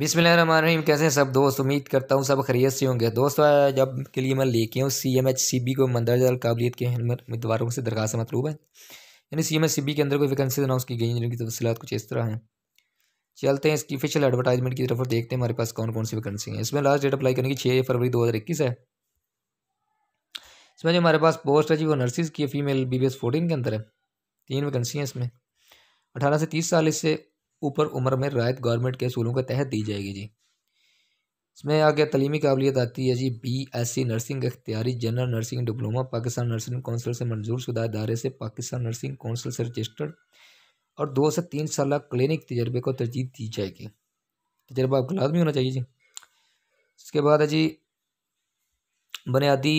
बिसमीम कैसे हैं सब दोस्त उम्मीद करता हूँ सब खरीत से होंगे दोस्त जब के लिए मैं लेके हूँ C M H C B को मंदरजा काबिलियत के उम्मीदवारों से दरखास्त मतलूब है यानी C M H C B के अंदर कोई वैकेंसी अनाउंस की गई जिनकी तफसीत कुछ इस तरह हैं चलते हैं इसकी ऑफिशियल एडवर्टाइजमेंट की तरफ और देखते हैं हमारे पास कौन कौन सी वैकेंसी हैं इसमें लास्ट डेट अप्लाई करने की छः फरवरी दो हज़ार इक्कीस है इसमें जो हमारे पास पोस्ट है जी वो नर्सिस की female B B S fourteen के अंदर है तीन वैकेंसी हैं इसमें अठारह से तीस साल इससे ऊपर उम्र में रायत गवर्नमेंट के असूलों के तहत दी जाएगी जी इसमें आगे तलीमी काबिलियत आती है जी बी एस सी नर्सिंग अख्तियारी general nursing diploma Pakistan nursing council से मंजूर शुदा इदारे से पाकिस्तान नर्सिंग कौंसिल से रजिस्टर्ड और दो से तीन साल क्लिनिक तजर्बे को तरजीह दी जाएगी तजर्बा आपको लाजमी होना चाहिए जी इसके बाद है जी बुनियादी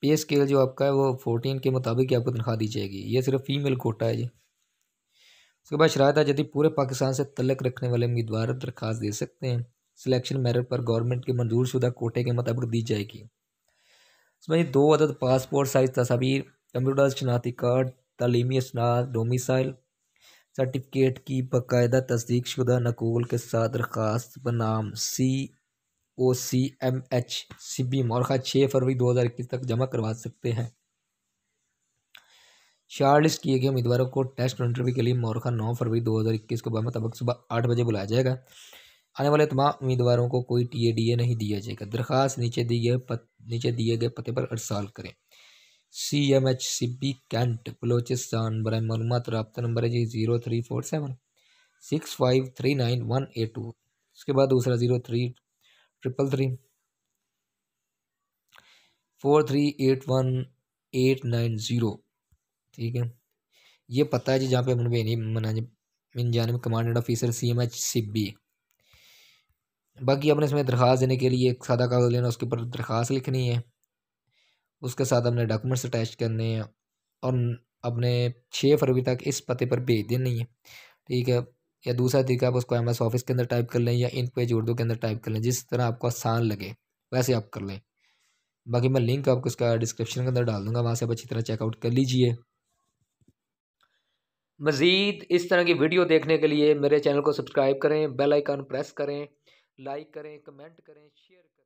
पे स्केल जो आपका है वो फोर्टीन के मुताबिक ही आपको तनख्वाह दी जाएगी ये सिर्फ फीमेल कोटा है जी उसके बाद शरात आजादी पूरे पाकिस्तान से तलक रखने वाले उम्मीदवार दरख्वास्त दे सकते हैं सिलेक्शन मेरिट पर गवर्नमेंट के मंजूर शुदा कोटे के मुताबिक दी जाएगी इसमें दो अदद पासपोर्ट साइज तस्वीर कंप्यूटर शनाती कार्ड तलीमी असनाद डोमिसाइल सर्टिफिकेट की बाकायदा तस्दीक शुदा नकूल के साथ दरख्वास्त बनाम C O C M H C B मौरखा छः फरवरी दो हज़ार इक्कीस तक जमा करवा सकते हैं शार्टलिस्ट किए गए उम्मीदवारों को टेस्ट इंटरव्यू के लिए मोरखा नौ फरवरी दो हज़ार इक्कीस को मुताबिक सुबह आठ बजे बुलाया जाएगा आने वाले तमाम उम्मीदवारों को कोई टी ए डी ए नहीं दिया जाएगा दरख्वास्त नीचे दिए गए नीचे दिए गए पते पर अरसाल करें C M H C B cantt Balochistan बर मालूम रबता नंबर है जी zero three four seven six five three nine one eight two उसके बाद दूसरा zero three triple three four three eight one eight nine zero ठीक है ये पता है जी जहाँ पे अपन जानब commandant officer C M H C B बाकी अपने इसमें दरख्वास्त देने के लिए एक सादा कागज़ लेना उसके ऊपर दरख्वास्त लिखनी है उसके साथ अपने डॉक्यूमेंट्स अटैच करने हैं और अपने छः फरवरी तक इस पते पर भेज देनी है ठीक है या दूसरा तरीका आप उसको एम एस ऑफिस के अंदर टाइप कर लें या इन पेज उर्दू के अंदर टाइप कर लें जिस तरह आपको आसान लगे वैसे आप कर लें बाकी मैं लिंक आपको इसका डिस्क्रिप्शन के अंदर डाल दूँगा वहाँ से आप अच्छी तरह चेकआउट कर लीजिए मज़ीद इस तरह की वीडियो देखने के लिए मेरे चैनल को सब्सक्राइब करें बेल आइकन प्रेस करें लाइक करें कमेंट करें शेयर करें